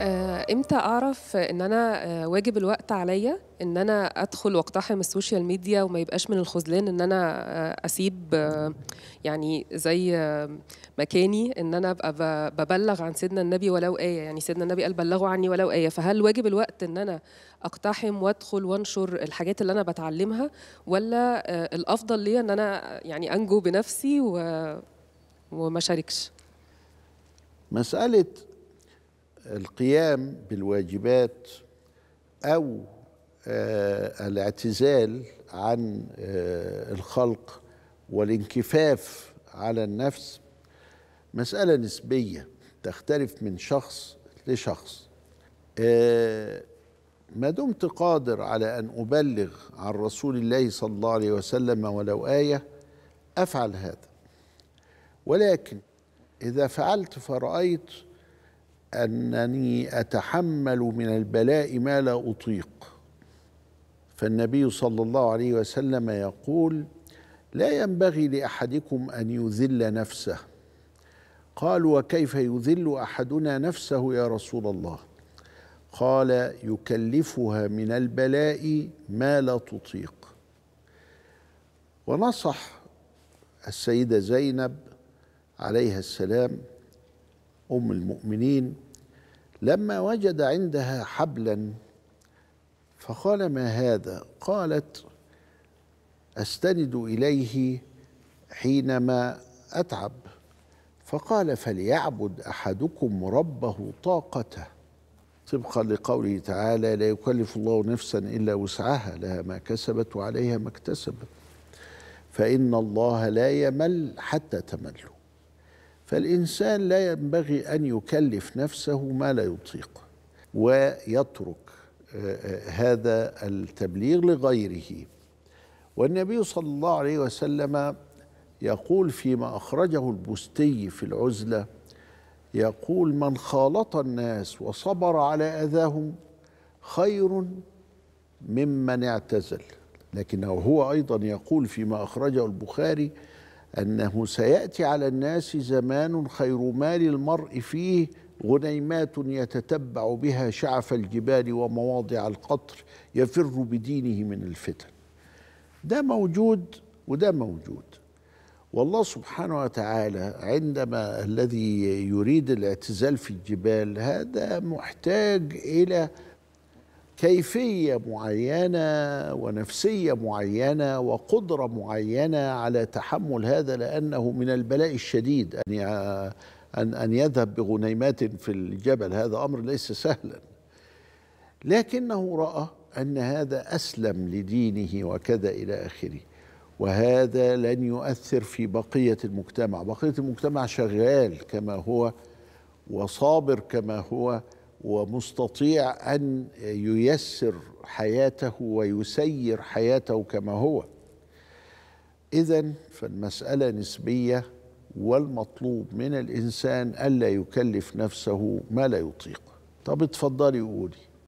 آه، امتى اعرف ان انا آه، واجب الوقت عليا ان انا ادخل واقتحم السوشيال ميديا وما يبقاش من الخذلان ان انا آه، اسيب يعني زي مكاني ان انا ابقى ببلغ عن سيدنا النبي ولو ايه يعني سيدنا النبي قال بلغوا عني ولو ايه فهل واجب الوقت ان انا اقتحم وادخل وانشر الحاجات اللي انا بتعلمها ولا الافضل ليا ان انا يعني انجو بنفسي و وما شاركش مساله القيام بالواجبات او آه، الاعتزال عن آه، الخلق والانكفاف على النفس مساله نسبيه تختلف من شخص لشخص آه، ما دمت قادر على ان ابلغ عن رسول الله صلى الله عليه وسلم ولو ايه افعل هذا ولكن اذا فعلت فرايت انني اتحمل من البلاء ما لا اطيق فالنبي صلى الله عليه وسلم يقول لا ينبغي لاحدكم ان يذل نفسه قالوا وكيف يذل احدنا نفسه يا رسول الله قال يكلفها من البلاء ما لا تطيق ونصح السيده زينب عليها السلام ام المؤمنين لما وجد عندها حبلا فقال ما هذا قالت استند اليه حينما اتعب فقال فليعبد احدكم ربه طاقته طبقا لقوله تعالى لا يكلف الله نفسا الا وسعها لها ما كسبت وعليها ما اكتسبت فان الله لا يمل حتى تملوا فالإنسان لا ينبغي أن يكلف نفسه ما لا يطيق ويترك آه، آه، هذا التبليغ لغيره والنبي صلى الله عليه وسلم يقول فيما أخرجه البستي في العزلة يقول من خالط الناس وصبر على أذاهم خير ممن اعتزل لكنه هو أيضا يقول فيما أخرجه البخاري أنه سيأتي على الناس زمان خير ما للمرء فيه غنيمات يتتبع بها شعف الجبال ومواضع القطر يفر بدينه من الفتن ده موجود وده موجود والله سبحانه وتعالى عندما الذي يريد الاعتزال في الجبال هذا محتاج الى كيفيه معينه ونفسيه معينه وقدره معينه على تحمل هذا لانه من البلاء الشديد ان ان ان يذهب بغنيمات في الجبل هذا امر ليس سهلا لكنه راى ان هذا اسلم لدينه وكذا الى اخره وهذا لن يؤثر في بقيه المجتمع بقيه المجتمع شغال كما هو وصابر كما هو ومستطيع ان ييسر حياته ويسير حياته كما هو اذا فالمساله نسبيه والمطلوب من الانسان الا يكلف نفسه ما لا يطيق طب اتفضلي قولي